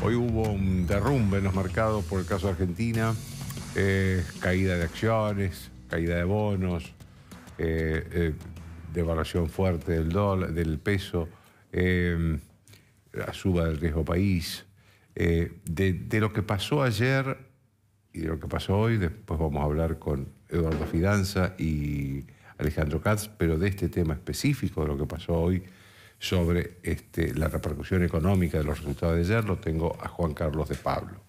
Hoy hubo un derrumbe en los mercados por el caso de Argentina, eh, caída de acciones, caída de bonos, eh, eh, devaluación fuerte del dólar, del peso, la suba del riesgo país. de, lo que pasó ayer y de lo que pasó hoy, después vamos a hablar con Eduardo Fidanza y Alejandro Katz, pero de este tema específico, de lo que pasó hoy sobre este, la repercusión económica de los resultados de ayer, lo tengo a Juan Carlos de Pablo.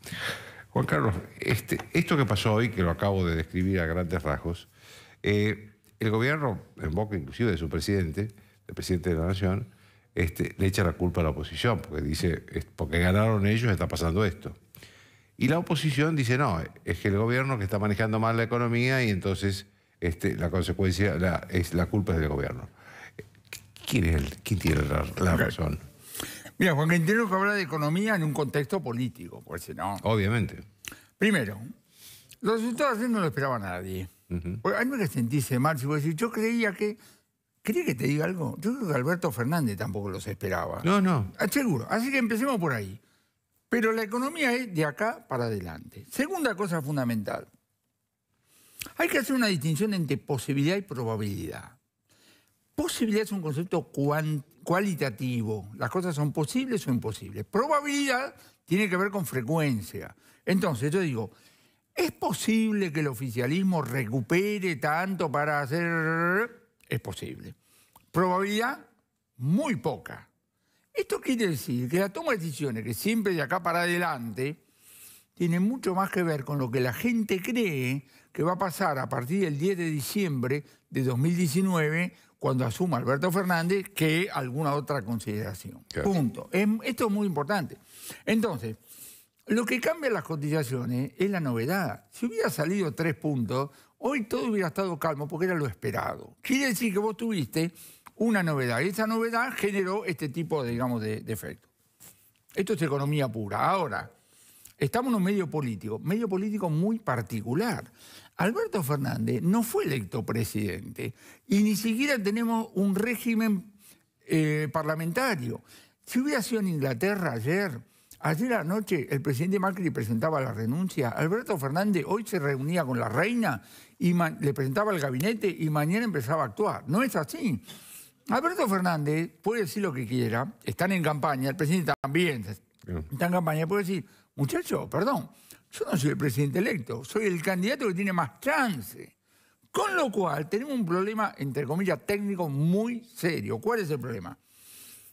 Juan Carlos, este, esto que pasó hoy, que lo acabo de describir a grandes rasgos, eh, el gobierno, en boca inclusive de su presidente, el presidente de la Nación, este, le echa la culpa a la oposición, porque dice, porque ganaron ellos está pasando esto. Y la oposición dice, no, es que el gobierno que está manejando mal la economía y entonces este, la consecuencia es, la culpa es del gobierno. ¿Quién, tiene la, razón? Mira, Juan Quintero que habla de economía en un contexto político, por pues, si no. Obviamente. Primero, los resultados no lo esperaba nadie. Uh -huh. Pues, me que sentirse mal si a decir. yo creía que... ¿Quería que te diga algo? Yo creo que Alberto Fernández tampoco los esperaba. No, no. Ah, seguro. Así que empecemos por ahí. Pero la economía es de acá para adelante. Segunda cosa fundamental. Hay que hacer una distinción entre posibilidad y probabilidad. Posibilidad es un concepto cualitativo. Las cosas son posibles o imposibles. Probabilidad tiene que ver con frecuencia. Entonces, yo digo, ¿es posible que el oficialismo recupere tanto para hacer...? Es posible. Probabilidad, muy poca. Esto quiere decir que la toma de decisiones, que siempre de acá para adelante, tiene mucho más que ver con lo que la gente cree que va a pasar a partir del 10 de diciembre de 2019 cuando asuma Alberto Fernández que alguna otra consideración. Punto. Em, esto es muy importante. Entonces, lo que cambia las cotizaciones es la novedad. Si hubiera salido tres puntos, hoy todo hubiera estado calmo porque era lo esperado. Quiere decir que vos tuviste una novedad. Y esa novedad generó este tipo, de, digamos, de, de efecto. Esto es economía pura. Ahora, estamos en un medio político, medio político muy particular. Alberto Fernández no fue electo presidente y ni siquiera tenemos un régimen eh, parlamentario. Si hubiera sido en Inglaterra ayer, ayer anoche el presidente Macri presentaba la renuncia, Alberto Fernández hoy se reunía con la reina y le presentaba el gabinete y mañana empezaba a actuar. No es así. Alberto Fernández puede decir lo que quiera, están en campaña, el presidente también está en campaña, puede decir, muchacho, perdón, yo no soy el presidente electo, soy el candidato que tiene más chance. Con lo cual tenemos un problema, entre comillas, técnico muy serio. ¿Cuál es el problema?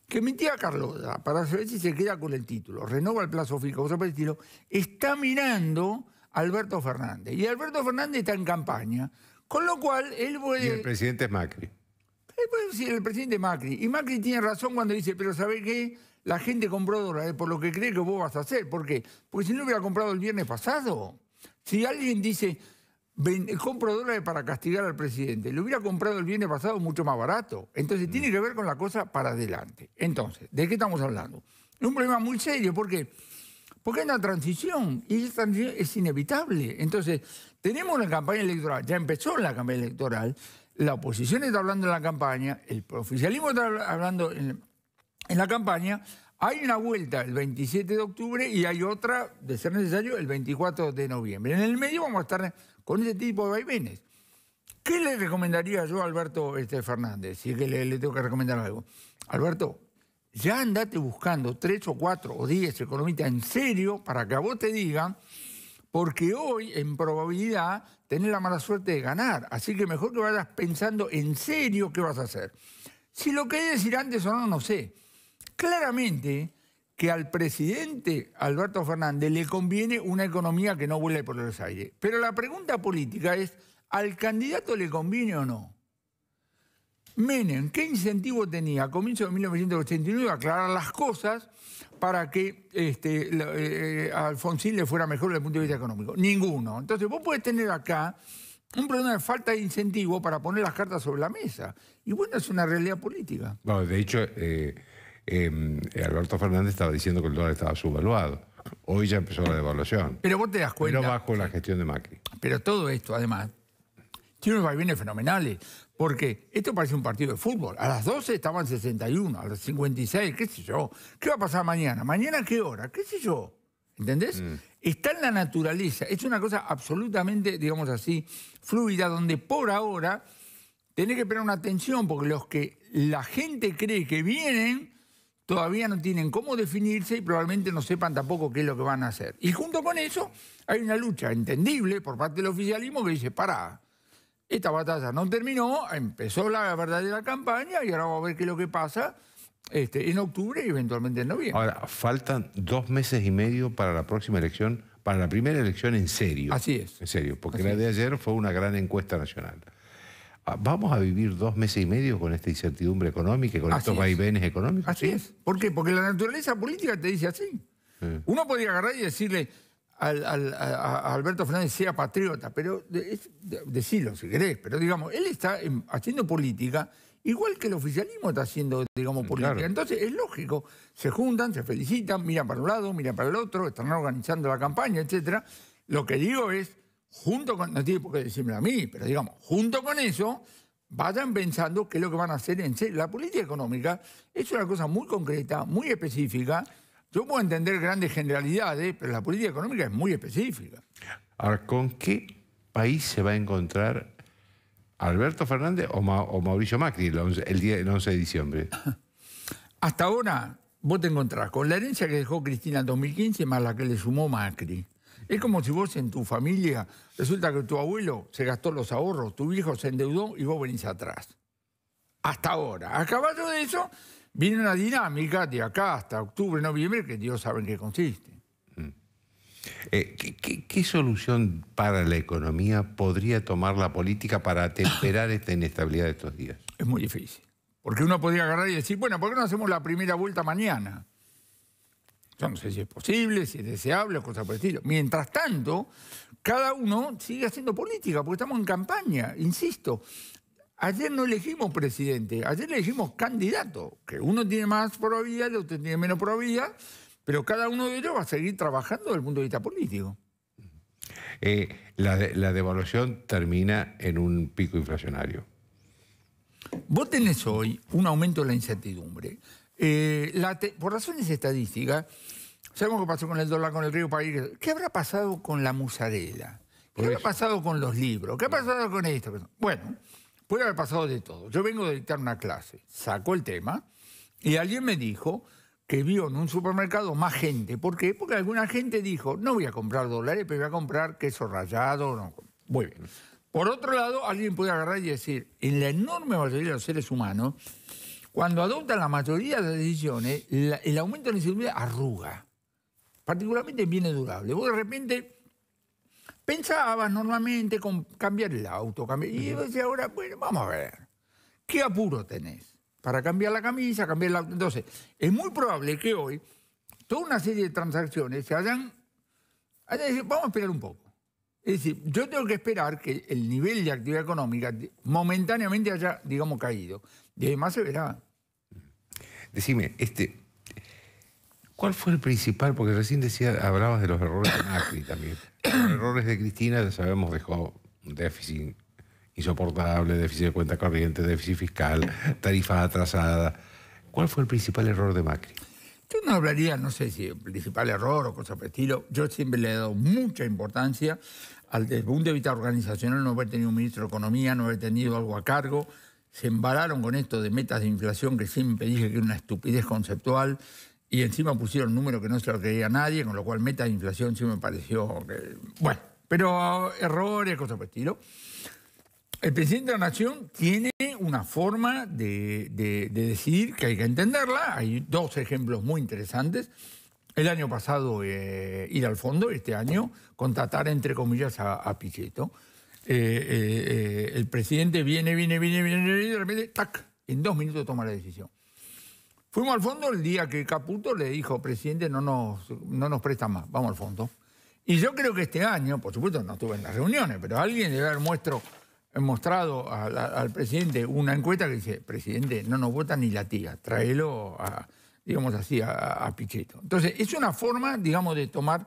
Que mi tía Carlota, para saber si se queda con el título, renova el plazo fijo, o está mirando a Alberto Fernández. Y Alberto Fernández está en campaña, con lo cual él puede... Y el presidente Macri. Él puede decir el presidente Macri. Y Macri tiene razón cuando dice, pero ¿sabe qué? la gente compró dólares por lo que cree que vos vas a hacer. ¿Por qué? Porque si no hubiera comprado el viernes pasado. Si alguien dice, compro dólares para castigar al presidente. Lo hubiera comprado el viernes pasado mucho más barato. Entonces, tiene que ver con la cosa para adelante. Entonces, ¿de qué estamos hablando? Es un problema muy serio. ¿Por Porque hay una transición y esa transición es inevitable. Entonces, tenemos una campaña electoral, ya empezó la campaña electoral, la oposición está hablando en la campaña, el oficialismo está hablando en en la campaña, hay una vuelta el 27 de octubre y hay otra, de ser necesario, el 24 de noviembre. En el medio vamos a estar con ese tipo de vaivenes. ¿Qué le recomendaría yo a Alberto este, Fernández? Si es que le, le, tengo que recomendar algo. Alberto, ya andate buscando tres o cuatro o diez economistas en serio para que a vos te digan, porque hoy en probabilidad tenés la mala suerte de ganar. Así que mejor que vayas pensando en serio qué vas a hacer. Si lo querés decir antes o no, no sé Claramente que al presidente Alberto Fernández le conviene una economía que no vuele por los aires. Pero la pregunta política es, ¿al candidato le conviene o no? Menem, ¿qué incentivo tenía a comienzos de 1989 a aclarar las cosas para que este, eh, Alfonsín le fuera mejor desde el punto de vista económico? Ninguno. Entonces vos podés tener acá un problema de falta de incentivo para poner las cartas sobre la mesa. Y bueno, es una realidad política. de hecho... Eh, Em, Alberto Fernández estaba diciendo que el dólar estaba subvaluado. Hoy ya empezó la devaluación. Pero vos te das cuenta. Pero bajo la gestión de Macri. Pero todo esto, además, tiene unos vaivenes fenomenales. Porque esto parece un partido de fútbol. A las 12 estaban 61, a las 56, qué sé yo. ¿Qué va a pasar mañana? ¿Mañana qué hora? ¿Qué sé yo? ¿Entendés? Mm. Está en la naturaleza. Es una cosa absolutamente, digamos así, fluida, donde por ahora tenés que esperar una atención, porque los que la gente cree que vienen todavía no tienen cómo definirse y probablemente no sepan tampoco qué es lo que van a hacer. Y junto con eso hay una lucha entendible por parte del oficialismo que dice, "Para, esta batalla no terminó, empezó la verdadera campaña y ahora vamos a ver qué es lo que pasa este, en octubre y eventualmente en noviembre. Ahora, faltan dos meses y medio para la próxima elección, para la primera elección en serio. Así es. En serio, porque la de ayer fue una gran encuesta nacional. Ah, vamos a vivir dos meses y medio con esta incertidumbre económica y con estos vaivenes económicos. Así es. ¿Por qué? Porque la naturaleza política te dice así. Uno podría agarrar y decirle a Alberto Fernández sea patriota, pero decirlo si querés, pero digamos, él está haciendo política igual que el oficialismo está haciendo, digamos, política. Entonces, es lógico, se juntan, se felicitan, miran para un lado, miran para el otro, están organizando la campaña, etcétera. Lo que digo es, junto con, no tiene por qué decirme a mí, pero digamos, junto con eso, vayan pensando qué es lo que van a hacer en serio. La política económica es una cosa muy concreta, muy específica. Yo puedo entender grandes generalidades, pero la política económica es muy específica. Ahora, ¿con qué país se va a encontrar Alberto Fernández o, Mauricio Macri el, día, el 11 de diciembre? Hasta ahora vos te encontrás con la herencia que dejó Cristina en 2015 más la que le sumó Macri. Es como si vos en tu familia, resulta que tu abuelo se gastó los ahorros, tu hijo se endeudó y vos venís atrás. Hasta ahora. Acabado de eso, viene una dinámica de acá hasta octubre, noviembre, que Dios sabe en qué consiste. Mm. Eh, qué, solución para la economía podría tomar la política para atemperar esta inestabilidad de estos días? Es muy difícil. Porque uno podría agarrar y decir, bueno, ¿por qué no hacemos la primera vuelta mañana? Yo no sé si es posible, si es deseable, cosas por el estilo. Mientras tanto, cada uno sigue haciendo política, porque estamos en campaña, insisto. Ayer no elegimos presidente, ayer elegimos candidato, que uno tiene más probabilidad, el otro tiene menos probabilidad, pero cada uno de ellos va a seguir trabajando desde el punto de vista político. Eh, la, la devaluación termina en un pico inflacionario. Vos tenés hoy un aumento de la incertidumbre. Eh, por razones estadísticas, sabemos qué pasó con el dólar, con el río país ¿Qué habrá pasado con la musarela? ¿Qué habrá pasado con los libros? ¿Qué ha pasado con esto? Bueno, puede haber pasado de todo. Yo vengo de dictar una clase, saco el tema y alguien me dijo que vio en un supermercado más gente. ¿Por qué? Porque alguna gente dijo, no voy a comprar dólares, pero voy a comprar queso rallado. No. Muy bien. Por otro lado, alguien puede agarrar y decir, en la enorme mayoría de los seres humanos, cuando adoptan la mayoría de las decisiones, el aumento de la arruga, particularmente viene durable. Vos de repente pensabas normalmente con cambiar el auto, cambiar, y decís ahora, bueno, vamos a ver, ¿qué apuro tenés? Para cambiar la camisa, cambiar el auto. Entonces, es muy probable que hoy toda una serie de transacciones se hayan, vamos a esperar un poco. Es decir, yo tengo que esperar que el nivel de actividad económica momentáneamente haya, digamos, caído. Y además se verá. Decime, este, ¿cuál fue el principal? Porque recién decía, hablabas de los errores de Macri también. Los errores de Cristina, ya sabemos, dejó un déficit insoportable, déficit de cuenta corriente, déficit fiscal, tarifa atrasada. ¿Cuál fue el principal error de Macri? Yo no hablaría, no sé si el principal error o cosa por el estilo. Yo siempre le he dado mucha importancia al desbunde un organizacional no haber tenido un ministro de Economía, no haber tenido algo a cargo se embararon con esto de metas de inflación que siempre dije que era una estupidez conceptual y encima pusieron números que no se lo creía nadie, con lo cual metas de inflación sí me pareció Bueno, pero errores, cosas por el estilo. El presidente de la Nación tiene una forma de, decir que hay que entenderla. Hay dos ejemplos muy interesantes. El año pasado eh, ir al fondo, este año contratar entre comillas a, a Pichetto. Eh, eh, el presidente viene, viene, viene, viene, y de repente, ¡tac! En dos minutos toma la decisión. Fuimos al fondo el día que Caputo le dijo, presidente, no nos, no nos presta más, vamos al fondo. Y yo creo que este año, por supuesto no estuve en las reuniones, pero alguien debe haber mostrado al, presidente una encuesta que dice, presidente, no nos vota ni la tía, tráelo a, digamos así, a, a Pichetto. Entonces, es una forma, digamos, de tomar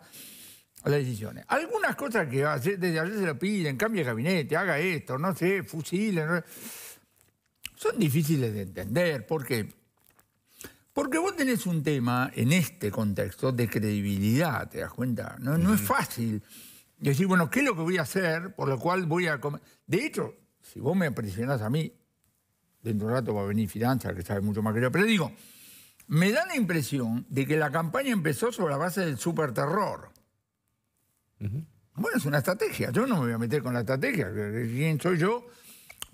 las decisiones. Algunas cosas que hace, desde ayer se lo piden, cambie el gabinete, haga esto, no sé, fusile son difíciles de entender. ¿Por qué? Porque vos tenés un tema en este contexto de credibilidad, ¿te das cuenta? No, es fácil decir, bueno, ¿qué es lo que voy a hacer? Por lo cual voy a... Comer? De hecho, si vos me presionás a mí, dentro de un rato va a venir Finanza, que sabe mucho más que yo, pero digo, me da la impresión de que la campaña empezó sobre la base del superterror. Bueno, es una estrategia. Yo no me voy a meter con la estrategia. ¿Quién soy yo?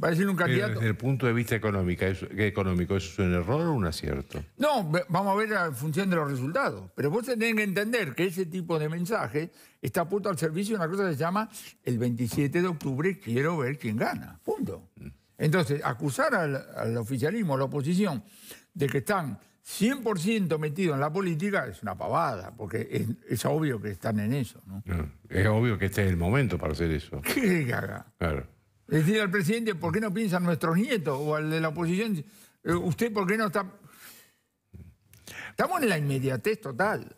Va a decir un candidato. desde el punto de vista económico, ¿es, económico, ¿es un error o un acierto? No, vamos a ver la función de los resultados. Pero vos tenés que entender que ese tipo de mensaje está puesto al servicio de una cosa que se llama el 27 de octubre quiero ver quién gana. Punto. Mm. Entonces, acusar al oficialismo, a la oposición, de que están 100% metido en la política es una pavada, porque es, obvio que están en eso. Es obvio que este es el momento para hacer eso. ¿Qué Claro. Decir al presidente, ¿por qué no piensan nuestros nietos? O al de la oposición, eh, ¿usted por qué no está...? Estamos en la inmediatez total.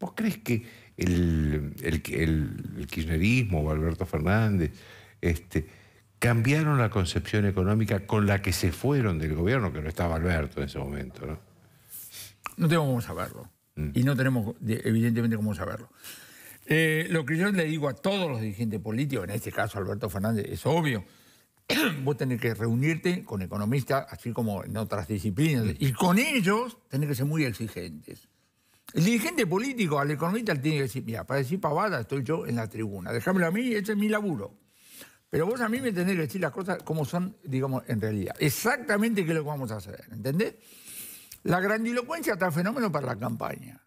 ¿Vos crees que el, kirchnerismo o Alberto Fernández este, cambiaron la concepción económica con la que se fueron del gobierno, que no estaba Alberto en ese momento, ¿no? No tenemos cómo saberlo. Mm. Y no tenemos, evidentemente, cómo saberlo. Eh, lo que yo le digo a todos los dirigentes políticos, en este caso Alberto Fernández, es obvio, vos tenés que reunirte con economistas, así como en otras disciplinas, mm. y con ellos tenés que ser muy exigentes. El dirigente político al economista le tiene que decir, mira, para decir pavada estoy yo en la tribuna, déjamelo a mí, ese es mi laburo. Pero vos a mí me tenés que decir las cosas como son, digamos, en realidad. Exactamente qué es lo que vamos a hacer, ¿entendés? La grandilocuencia está fenómeno para la campaña.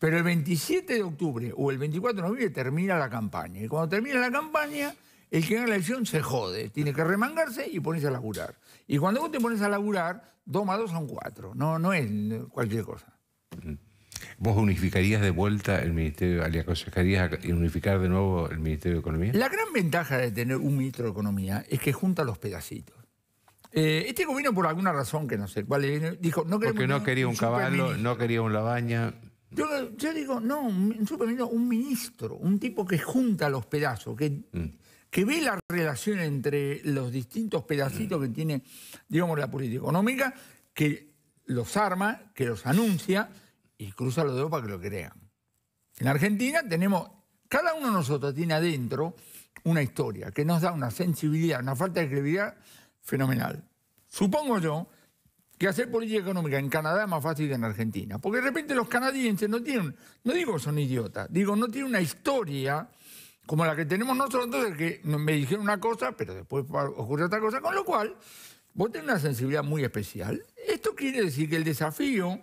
Pero el 27 de octubre o el 24 de noviembre termina la campaña. Y cuando termina la campaña, el que gana la elección se jode. Tiene que remangarse y ponerse a laburar. Y cuando vos te pones a laburar, 2 más 2 son cuatro. No, no es cualquier cosa. ¿Vos unificarías de vuelta el Ministerio, le unificar de nuevo el Ministerio de Economía? La gran ventaja de tener un ministro de Economía es que junta los pedacitos. Eh, este gobierno, por alguna razón que no sé cuál dijo: no Porque no quería un, caballo, no quería un labaña. Yo, digo: no, un superministro, un ministro, un tipo que junta los pedazos, que, mm. que ve la relación entre los distintos pedacitos mm. que tiene, digamos, la política económica, que los arma, que los anuncia y cruza los dedos para que lo crean. En Argentina tenemos, cada uno de nosotros tiene adentro una historia que nos da una sensibilidad, una falta de credibilidad fenomenal. Supongo yo que hacer política económica en Canadá es más fácil que en Argentina, porque de repente los canadienses no tienen, no digo que son idiotas, digo no tienen una historia como la que tenemos nosotros, de que me dijeron una cosa, pero después ocurrió otra cosa, con lo cual vos tenés una sensibilidad muy especial. Esto quiere decir que el desafío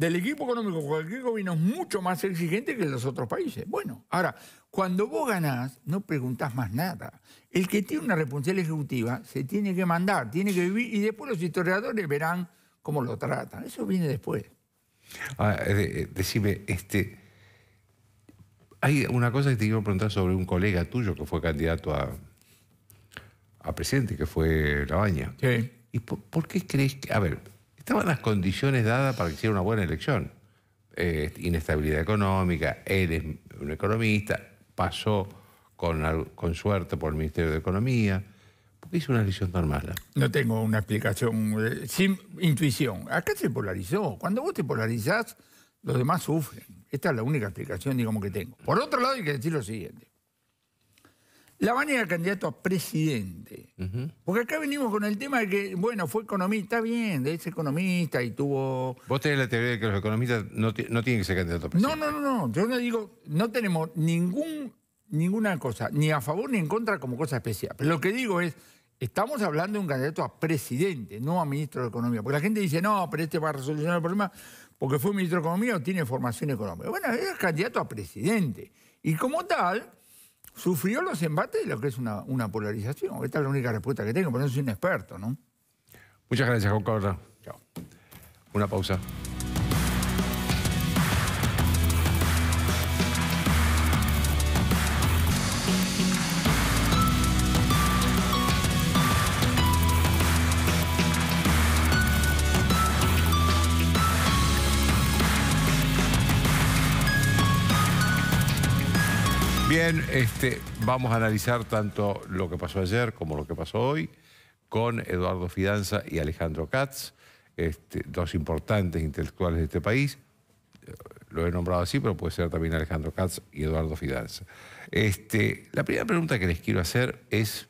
del equipo económico, cualquier gobierno es mucho más exigente que los otros países. Bueno, ahora, cuando vos ganás, no preguntás más nada. El que tiene una responsabilidad ejecutiva se tiene que mandar, tiene que vivir y después los historiadores verán cómo lo tratan. Eso viene después. Ah, eh, eh, decime, este, hay una cosa que te quiero preguntar sobre un colega tuyo que fue candidato a, a presidente, que fue Labaña. Sí. ¿Y por, por, qué crees que.? A ver, Estaban las condiciones dadas para que hiciera una buena elección. Eh, inestabilidad económica, él es un economista, pasó con, con suerte por el Ministerio de Economía. ¿Por qué hizo una elección tan mala? No tengo una explicación, eh, sin intuición. Acá se polarizó. Cuando vos te polarizás, los demás sufren. Esta es la única explicación, digamos, que tengo. Por otro lado, hay que decir lo siguiente. La ir a candidato a presidente. Porque acá venimos con el tema de que, bueno, fue economista, bien, es economista y tuvo... Vos tenés la teoría de que los economistas no, tienen que ser candidatos a presidente. No, no, no, no. Yo no digo, no tenemos ninguna cosa, ni a favor ni en contra como cosa especial. Pero lo que digo es, estamos hablando de un candidato a presidente, no a ministro de Economía. Porque la gente dice, no, pero este va a resolucionar el problema porque fue ministro de Economía o tiene formación económica. Bueno, es candidato a presidente. Y como tal sufrió los embates y lo que es una, una polarización. Esta es la única respuesta que tengo, por no soy un experto, ¿no? Muchas gracias, Juan Chao. Una pausa. Bien, este, vamos a analizar tanto lo que pasó ayer como lo que pasó hoy con Eduardo Fidanza y Alejandro Katz, este, dos importantes intelectuales de este país. Eh, lo he nombrado así, pero puede ser también Alejandro Katz y Eduardo Fidanza. Este, la primera pregunta que les quiero hacer es,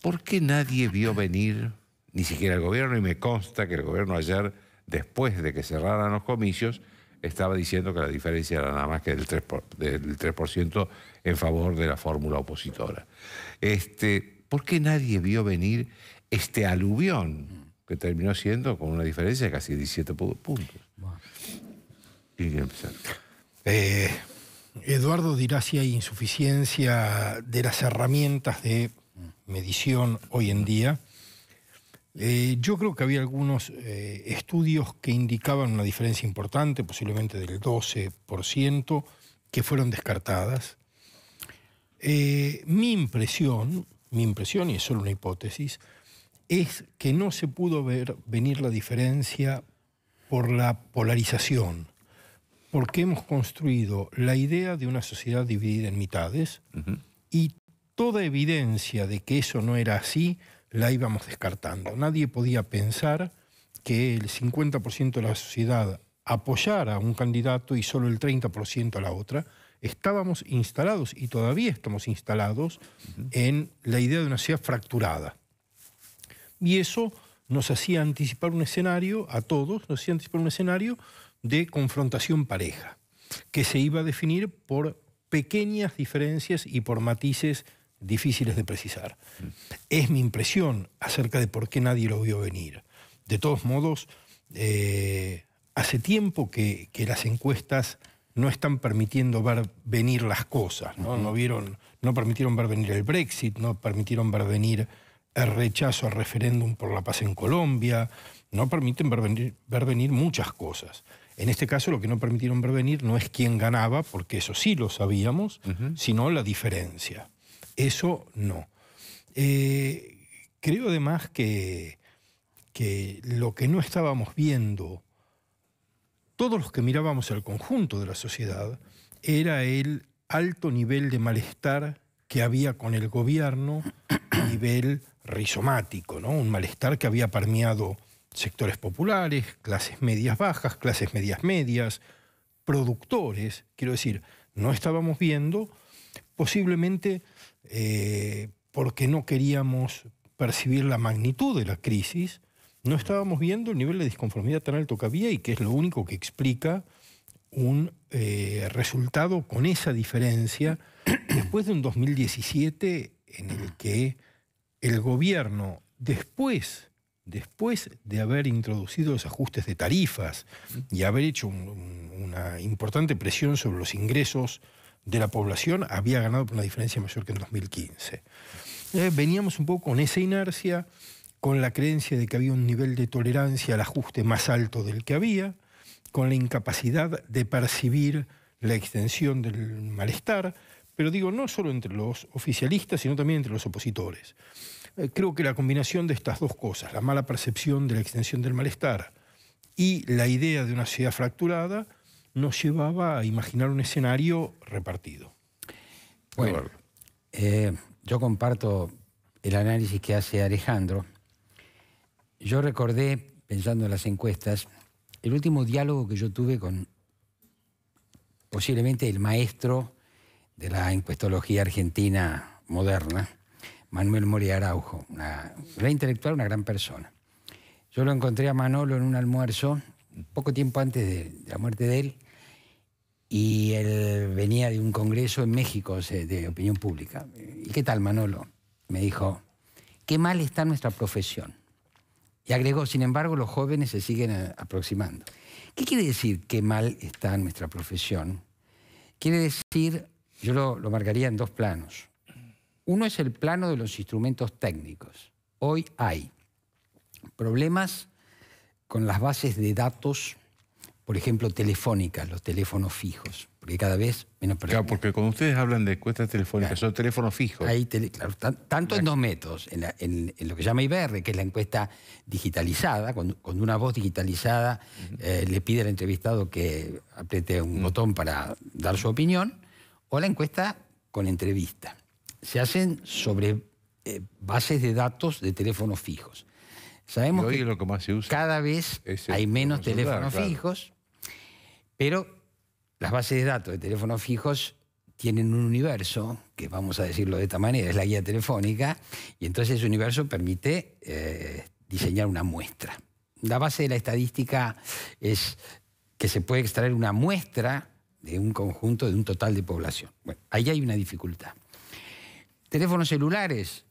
¿por qué nadie vio venir, ni siquiera el gobierno, y me consta que el gobierno ayer, después de que cerraran los comicios, estaba diciendo que la diferencia era nada más que del 3%, del 3% en favor de la fórmula opositora. Este, ¿Por qué nadie vio venir este aluvión que terminó siendo con una diferencia de casi 17 puntos? Eh, Eduardo dirá si hay insuficiencia de las herramientas de medición hoy en día eh, yo creo que había algunos eh, estudios que indicaban una diferencia importante, posiblemente del 12%, que fueron descartadas. Eh, mi impresión, mi impresión, y es solo una hipótesis, es que no se pudo ver venir la diferencia por la polarización, porque hemos construido la idea de una sociedad dividida en mitades y toda evidencia de que eso no era así la íbamos descartando. Nadie podía pensar que el 50% de la sociedad apoyara a un candidato y solo el 30% a la otra. Estábamos instalados y todavía estamos instalados en la idea de una sociedad fracturada. Y eso nos hacía anticipar un escenario, a todos, nos hacía anticipar un escenario de confrontación pareja, que se iba a definir por pequeñas diferencias y por matices difíciles de precisar. Mm. Es mi impresión acerca de por qué nadie lo vio venir. De todos modos, eh, hace tiempo que, las encuestas no están permitiendo ver venir las cosas, ¿no? vieron, no permitieron ver venir el Brexit, no permitieron ver venir el rechazo al referéndum por la paz en Colombia, no permiten ver venir, muchas cosas. En este caso lo que no permitieron ver venir no es quién ganaba, porque eso sí lo sabíamos, sino la diferencia. Eso no. Eh, creo además que, lo que no estábamos viendo, todos los que mirábamos al conjunto de la sociedad, era el alto nivel de malestar que había con el gobierno a nivel rizomático, ¿no? un malestar que había permeado sectores populares, clases medias bajas, clases medias medias, productores, quiero decir, no estábamos viendo posiblemente eh, porque no queríamos percibir la magnitud de la crisis, no estábamos viendo el nivel de disconformidad tan alto que había y que es lo único que explica un eh, resultado con esa diferencia después de un 2017 en el que el gobierno, después, después de haber introducido los ajustes de tarifas y haber hecho una importante presión sobre los ingresos de la población había ganado por una diferencia mayor que en 2015. Eh, veníamos un poco con esa inercia, con la creencia de que había un nivel de tolerancia al ajuste más alto del que había, con la incapacidad de percibir la extensión del malestar, pero digo, no solo entre los oficialistas, sino también entre los opositores. Eh, creo que la combinación de estas dos cosas, la mala percepción de la extensión del malestar y la idea de una sociedad fracturada, nos llevaba a imaginar un escenario repartido. Bueno, eh, yo comparto el análisis que hace Alejandro. Yo recordé, pensando en las encuestas, el último diálogo que yo tuve con posiblemente el maestro de la encuestología argentina moderna, Manuel Moria Araujo, una gran intelectual, una gran persona. Yo lo encontré a Manolo en un almuerzo poco tiempo antes de, la muerte de él, y él venía de un congreso en México de opinión pública. ¿Y qué tal, Manolo? Me dijo, qué mal está nuestra profesión. Y agregó, sin embargo, los jóvenes se siguen eh, aproximando. ¿Qué quiere decir qué mal está nuestra profesión? Quiere decir, yo lo, lo marcaría en dos planos. Uno es el plano de los instrumentos técnicos. Hoy hay problemas con las bases de datos, por ejemplo, telefónicas, los teléfonos fijos, porque cada vez menos personas. Claro, porque cuando ustedes hablan de encuestas telefónicas, son teléfonos fijos. tanto en dos métodos, en, lo que llama IBR, que es la encuesta digitalizada, cuando, una voz digitalizada eh, le pide al entrevistado que apriete un botón para dar su opinión, o la encuesta con entrevista. Se hacen sobre eh, bases de datos de teléfonos fijos. Sabemos que cada vez hay menos teléfonos fijos, pero las bases de datos de teléfonos fijos tienen un universo, que vamos a decirlo de esta manera, es la guía telefónica, y entonces ese universo permite eh, diseñar una muestra. La base de la estadística es que se puede extraer una muestra de un conjunto, de un total de población. Bueno, ahí hay una dificultad. Teléfonos celulares,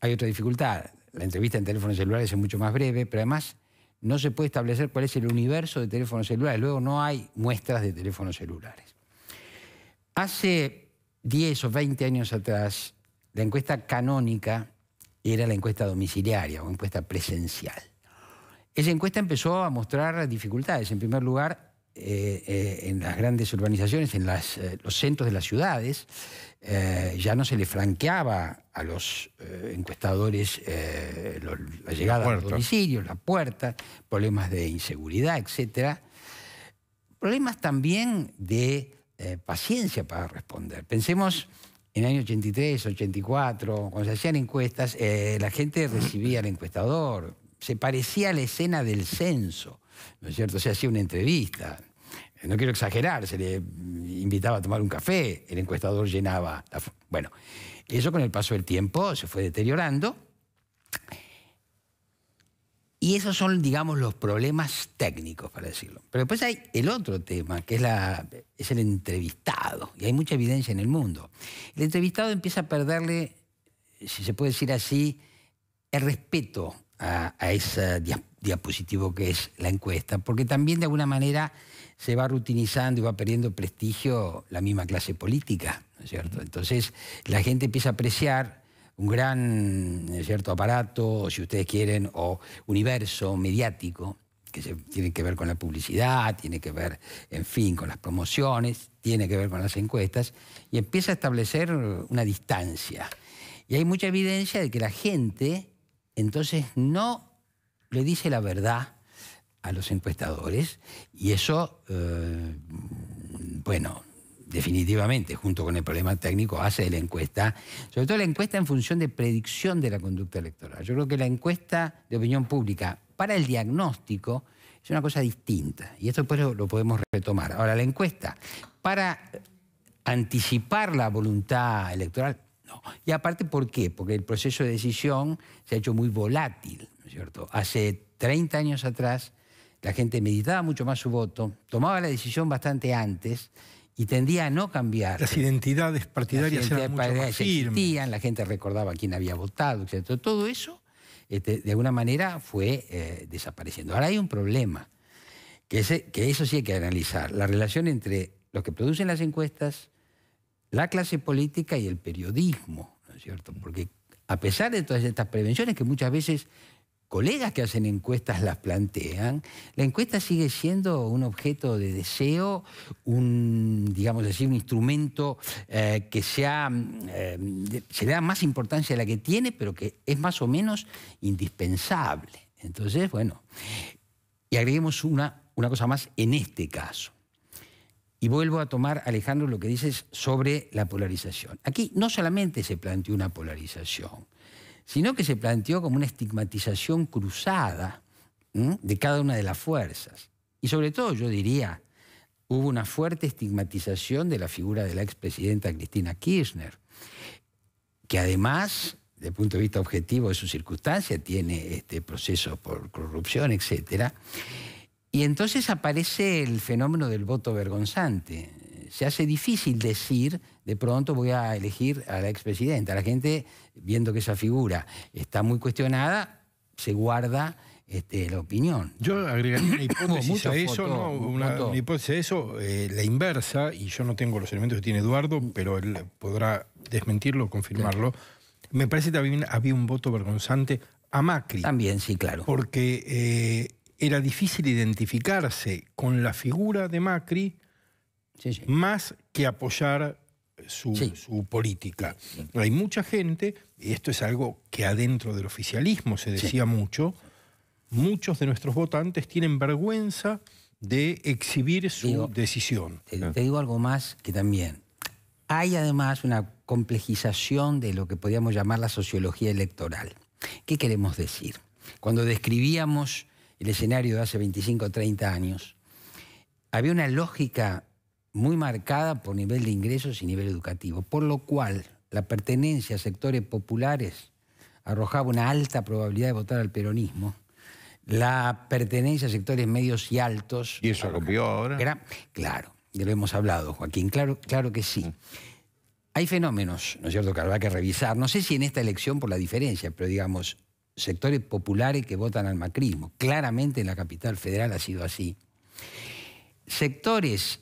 hay otra dificultad la entrevista en teléfonos celulares es mucho más breve, pero además no se puede establecer cuál es el universo de teléfonos celulares. Luego no hay muestras de teléfonos celulares. Hace 10 o 20 años atrás, la encuesta canónica era la encuesta domiciliaria o encuesta presencial. Esa encuesta empezó a mostrar dificultades. En primer lugar, eh, eh, en las grandes urbanizaciones, en eh, los centros de las ciudades, ya no se le franqueaba a los encuestadores la llegada a los domicilios, la puerta, problemas de inseguridad, etc. Problemas también de paciencia para responder. Pensemos en el año 83, 84, cuando se hacían encuestas, la gente recibía al encuestador, se parecía a la escena del censo cierto? Se hacía una entrevista. Eh, no quiero exagerar, se le invitaba a tomar un café, el encuestador llenaba. Bueno, eso con el paso del tiempo se fue deteriorando. Y esos son, digamos, los problemas técnicos, para decirlo. Pero después hay el otro tema, que es, la, es el entrevistado. Y hay mucha evidencia en el mundo. El entrevistado empieza a perderle, si se puede decir así, el respeto a, esa diáspora diapositivo que es la encuesta, porque también de alguna manera se va rutinizando y va perdiendo prestigio la misma clase política, ¿no es cierto? Entonces la gente empieza a apreciar un gran cierto? aparato, si ustedes quieren, o universo mediático, que tiene que ver con la publicidad, tiene que ver, en fin, con las promociones, tiene que ver con las encuestas, y empieza a establecer una distancia. Y hay mucha evidencia de que la gente entonces no le dice la verdad a los encuestadores y eso, eh, bueno, definitivamente, junto con el problema técnico, hace de la encuesta, sobre todo la encuesta en función de predicción de la conducta electoral. Yo creo que la encuesta de opinión pública para el diagnóstico es una cosa distinta y esto después lo podemos retomar. Ahora, la encuesta para anticipar la voluntad electoral, no. Y aparte, ¿por qué? Porque el proceso de decisión se ha hecho muy volátil. Hace 30 años atrás la gente meditaba mucho más su voto, tomaba la decisión bastante antes y tendía a no cambiar. Las identidades partidarias eran mucho más firmes. la gente recordaba quién había votado, etc. Todo eso, este, de alguna manera, fue eh, desapareciendo. Ahora hay un problema, que, eso sí hay que analizar, la relación entre los que producen las encuestas, la clase política y el periodismo, ¿no es cierto? Porque a pesar de todas estas prevenciones que muchas veces colegas que hacen encuestas las plantean, la encuesta sigue siendo un objeto de deseo, un, digamos así, un instrumento eh, que sea, eh, se le da más importancia a la que tiene, pero que es más o menos indispensable. Entonces, bueno, y agreguemos una, una cosa más en este caso. Y vuelvo a tomar, Alejandro, lo que dices sobre la polarización. Aquí no solamente se planteó una polarización, sino que se planteó como una estigmatización cruzada de cada una de las fuerzas. Y sobre todo, yo diría, hubo una fuerte estigmatización de la figura de la expresidenta Cristina Kirchner, que además, desde el punto de vista objetivo de su circunstancia, tiene este proceso por corrupción, etc. Y entonces aparece el fenómeno del voto vergonzante se hace difícil decir, de pronto voy a elegir a la expresidenta. La gente, viendo que esa figura está muy cuestionada, se guarda este, la opinión. Yo agregaría una hipótesis a eso, eso, eh, la inversa, y yo no tengo los elementos que tiene Eduardo, pero él podrá desmentirlo confirmarlo. Me parece que también había un voto vergonzante a Macri. También, sí, claro. Porque eh, era difícil identificarse con la figura de Macri más que apoyar su, política. Hay mucha gente, y esto es algo que adentro del oficialismo se decía mucho, muchos de nuestros votantes tienen vergüenza de exhibir su decisión. Te, ah. te digo algo más que también. Hay además una complejización de lo que podríamos llamar la sociología electoral. ¿Qué queremos decir? Cuando describíamos el escenario de hace 25 o 30 años, había una lógica muy marcada por nivel de ingresos y nivel educativo, por lo cual la pertenencia a sectores populares arrojaba una alta probabilidad de votar al peronismo. La pertenencia a sectores medios y altos. ¿Y eso cambió ahora? Era, claro, ya lo hemos hablado, Joaquín, claro, claro que sí. Mm. Hay fenómenos, ¿no es cierto?, que habrá que revisar. No sé si en esta elección por la diferencia, pero digamos, sectores populares que votan al macrismo. Claramente en la capital federal ha sido así. Sectores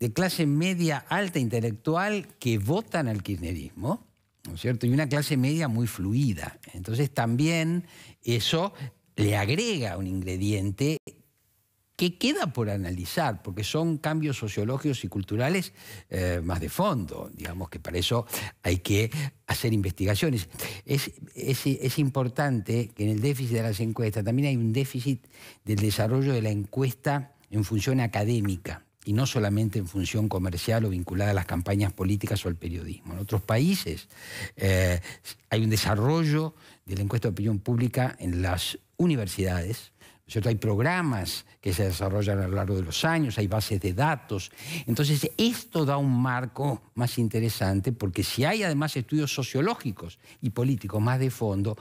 de clase media alta intelectual que votan al kirchnerismo, ¿no es cierto? Y una clase media muy fluida. Entonces también eso le agrega un ingrediente que queda por analizar, porque son cambios sociológicos y culturales eh, más de fondo, digamos que para eso hay que hacer investigaciones. Es, es, importante que en el déficit de las encuestas también hay un déficit del desarrollo de la encuesta en función académica y no solamente en función comercial o vinculada a las campañas políticas o al periodismo. En otros países eh, hay un desarrollo de la encuesta de opinión pública en las universidades. ¿cierto? Hay programas que se desarrollan a lo largo de los años, hay bases de datos. Entonces, esto da un marco más interesante porque si hay además estudios sociológicos y políticos más de fondo,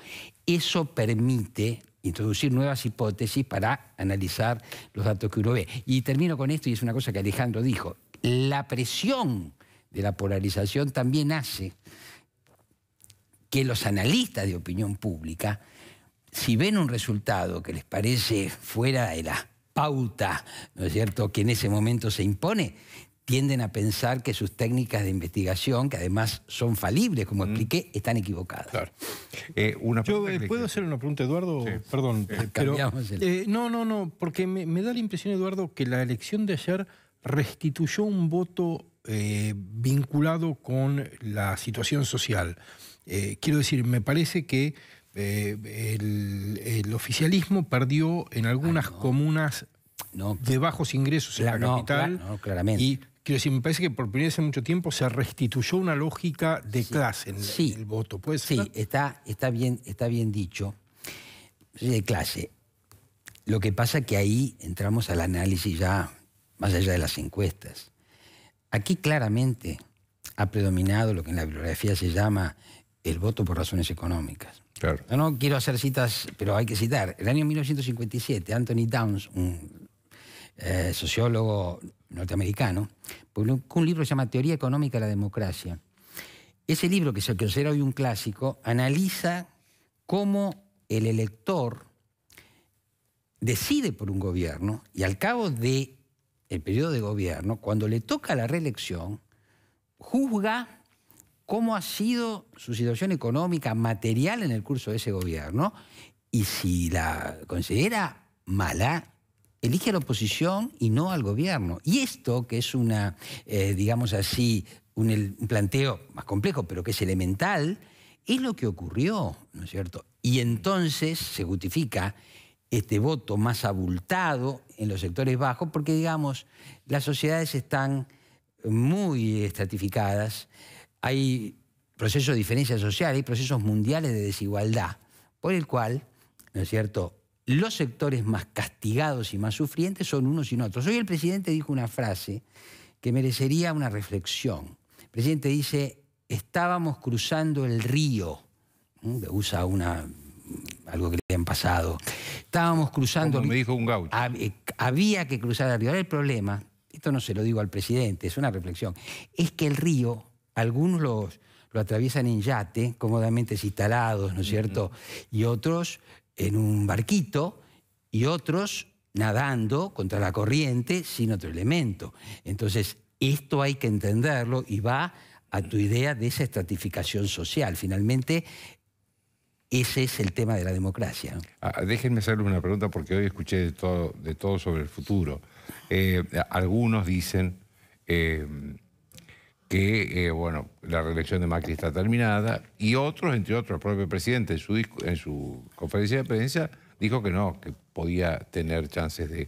eso permite introducir nuevas hipótesis para analizar los datos que uno ve. Y termino con esto, y es una cosa que Alejandro dijo, la presión de la polarización también hace que los analistas de opinión pública, si ven un resultado que les parece fuera de la pauta, ¿no es cierto?, que en ese momento se impone, tienden a pensar que sus técnicas de investigación, que además son falibles, como mm. expliqué, están equivocadas. Eh, eh, ¿Puedo hacer una pregunta, Eduardo? Perdón. Eh, no, no, no, porque me, da la impresión, Eduardo, que la elección de ayer restituyó un voto vinculado con la situación social. quiero decir, me parece que el, oficialismo perdió en algunas comunas de bajos ingresos en la, capital. No, claramente. Quiero decir, me parece que por primera vez en mucho tiempo se restituyó una lógica de clase en, el voto. pues Sí, está, está, bien, está bien dicho. De clase. Lo que pasa que ahí entramos al análisis ya más allá de las encuestas. Aquí claramente ha predominado lo que en la bibliografía se llama el voto por razones económicas. Claro. Yo no quiero hacer citas, pero hay que citar. El año 1957, Anthony Downs, un eh, sociólogo norteamericano, publicó pues un libro que se llama Teoría Económica de la Democracia. Ese libro, que se considera hoy un clásico, analiza cómo el elector decide por un gobierno y al cabo del el periodo de gobierno, cuando le toca la reelección, juzga cómo ha sido su situación económica material en el curso de ese gobierno y si la considera mala, elige a la oposición y no al gobierno. Y esto, que es una, eh, digamos así, un, planteo más complejo, pero que es elemental, es lo que ocurrió, ¿no es cierto? Y entonces se justifica este voto más abultado en los sectores bajos, porque, digamos, las sociedades están muy estratificadas, hay procesos de diferencia social, hay procesos mundiales de desigualdad, por el cual, ¿no es cierto?, los sectores más castigados y más sufrientes son unos y otros. Hoy el presidente dijo una frase que merecería una reflexión. El presidente dice, estábamos cruzando el río, usa una, algo que le han pasado, estábamos cruzando... Como me dijo un gaucho. Eh, había que cruzar el río. Ahora el problema, esto no se lo digo al presidente, es una reflexión, es que el río, algunos lo atraviesan en yate, cómodamente instalados, ¿no es cierto? Y otros en un barquito y otros nadando contra la corriente sin otro elemento. Entonces, esto hay que entenderlo y va a tu idea de esa estratificación social. Finalmente, ese es el tema de la democracia. Ah, déjenme hacerle una pregunta porque hoy escuché de todo, de todo sobre el futuro. Eh, algunos dicen... Eh, que, eh, bueno, la reelección de Macri está terminada, y otros, entre otros, el propio presidente en su, conferencia de prensa dijo que no, que podía tener chances de,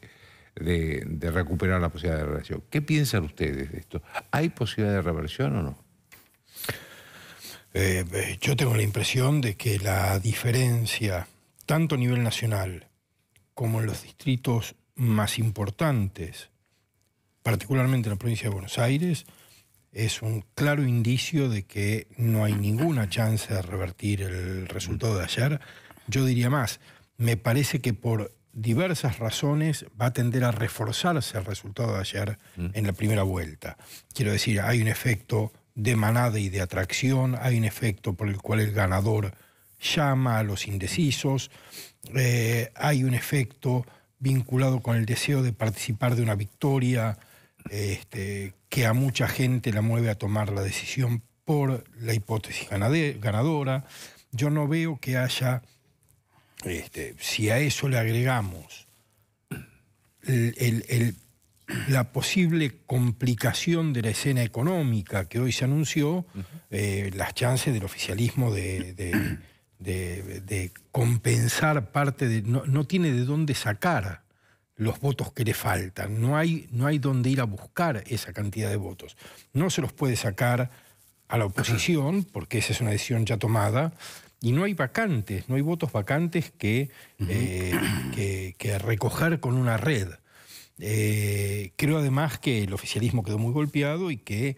recuperar la posibilidad de reelección. ¿Qué piensan ustedes de esto? ¿Hay posibilidad de reversión o no? Eh, eh, yo tengo la impresión de que la diferencia, tanto a nivel nacional como en los distritos más importantes, particularmente en la provincia de Buenos Aires, es un claro indicio de que no hay ninguna chance de revertir el resultado de ayer. Yo diría más, me parece que por diversas razones va a tender a reforzarse el resultado de ayer mm. en la primera vuelta. Quiero decir, hay un efecto de manada y de atracción, hay un efecto por el cual el ganador llama a los indecisos, eh, hay un efecto vinculado con el deseo de participar de una victoria este, que a mucha gente la mueve a tomar la decisión por la hipótesis ganadora. Yo no veo que haya, este, si a eso le agregamos la posible complicación de la escena económica que hoy se anunció, eh, las chances del oficialismo de, compensar parte de... no, tiene de dónde sacar los votos que le faltan. No hay, no hay dónde ir a buscar esa cantidad de votos. No se los puede sacar a la oposición, porque esa es una decisión ya tomada, y no hay vacantes, no hay votos vacantes que, eh, recoger con una red. Eh, creo además que el oficialismo quedó muy golpeado y que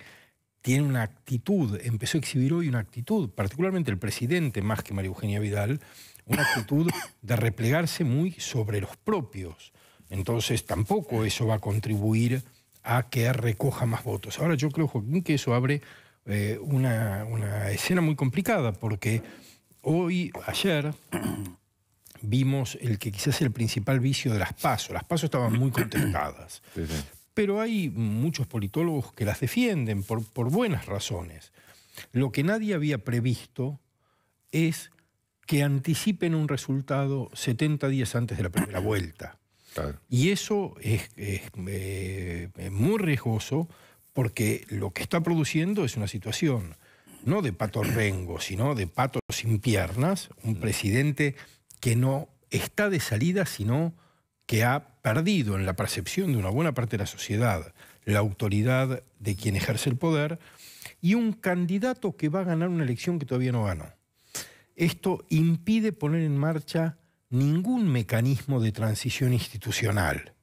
tiene una actitud, empezó a exhibir hoy una actitud, particularmente el presidente más que María Eugenia Vidal, una actitud de replegarse muy sobre los propios. Entonces tampoco eso va a contribuir a que recoja más votos. Ahora yo creo, Joaquín, que eso abre eh, una, escena muy complicada, porque hoy, ayer, vimos el que quizás es el principal vicio de las pasos. Las pasos estaban muy contestadas. Pero hay muchos politólogos que las defienden por, por buenas razones. Lo que nadie había previsto es que anticipen un resultado 70 días antes de la primera vuelta. Y eso es, eh, muy riesgoso porque lo que está produciendo es una situación no de pato rengo, sino de pato sin piernas, un mm. presidente que no está de salida, sino que ha perdido en la percepción de una buena parte de la sociedad la autoridad de quien ejerce el poder, y un candidato que va a ganar una elección que todavía no ganó. Esto impide poner en marcha ningún mecanismo de transición institucional.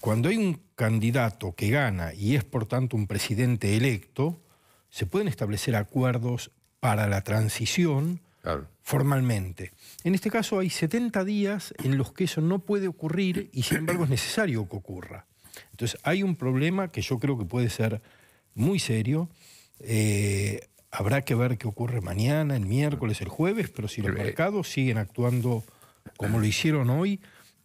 Cuando hay un candidato que gana y es por tanto un presidente electo, se pueden establecer acuerdos para la transición formalmente. En este caso hay 70 días en los que eso no puede ocurrir y sin embargo es necesario que ocurra. Entonces hay un problema que yo creo que puede ser muy serio. Eh, habrá que ver qué ocurre mañana, el miércoles, el jueves, pero si los mercados siguen actuando como lo hicieron hoy,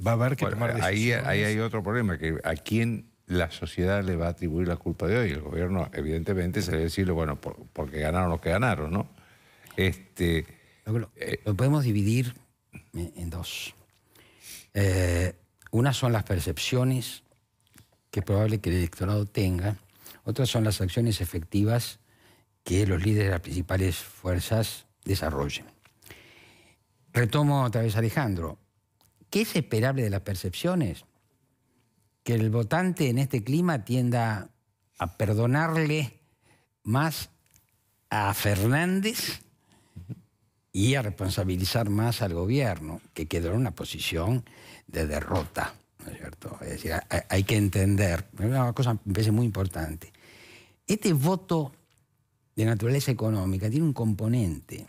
va a haber que tomar decisiones. Ahí, hay otro problema, que a quién la sociedad le va a atribuir la culpa de hoy. El gobierno, evidentemente, se le decir, bueno, porque ganaron lo que ganaron, ¿no? Este, eh, lo, podemos dividir en dos. Eh, una son las percepciones que es probable que el electorado tenga, otras son las acciones efectivas que los líderes de las principales fuerzas desarrollen. Retomo otra vez Alejandro. ¿Qué es esperable de las percepciones? Que el votante en este clima tienda a perdonarle más a Fernández y a responsabilizar más al gobierno, que quedó en una posición de derrota. es cierto? Es decir, hay que entender, una cosa me parece muy importante. Este voto de naturaleza económica tiene un componente